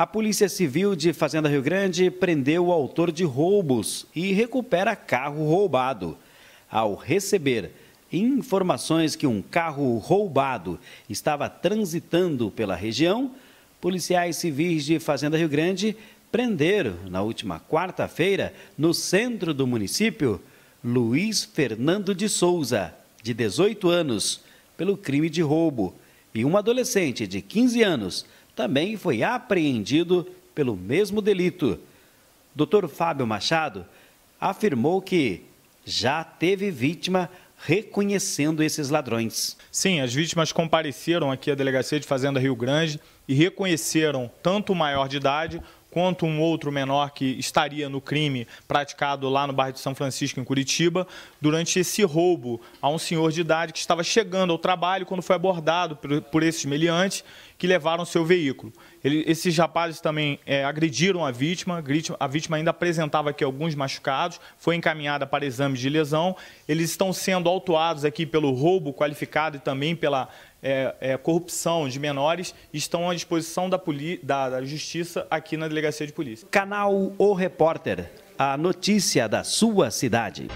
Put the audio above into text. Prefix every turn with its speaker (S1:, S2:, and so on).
S1: A Polícia Civil de Fazenda Rio Grande prendeu o autor de roubos e recupera carro roubado. Ao receber informações que um carro roubado estava transitando pela região, policiais civis de Fazenda Rio Grande prenderam, na última quarta-feira, no centro do município, Luiz Fernando de Souza, de 18 anos, pelo crime de roubo, e um adolescente de 15 anos também foi apreendido pelo mesmo delito. Dr. Fábio Machado afirmou que já teve vítima reconhecendo esses ladrões. Sim, as vítimas compareceram aqui à Delegacia de Fazenda
S2: Rio Grande e reconheceram tanto o maior de idade quanto um outro menor que estaria no crime praticado lá no bairro de São Francisco, em Curitiba, durante esse roubo a um senhor de idade que estava chegando ao trabalho quando foi abordado por, por esses meliantes que levaram seu veículo. Ele, esses rapazes também é, agrediram a vítima, a vítima ainda apresentava aqui alguns machucados, foi encaminhada para exames de lesão. Eles estão sendo autuados aqui pelo roubo qualificado e também pela é, é, corrupção de menores estão à disposição da, poli da, da, Justiça aqui na Delegacia de Polícia. Canal O
S1: Repórter, a notícia da sua cidade.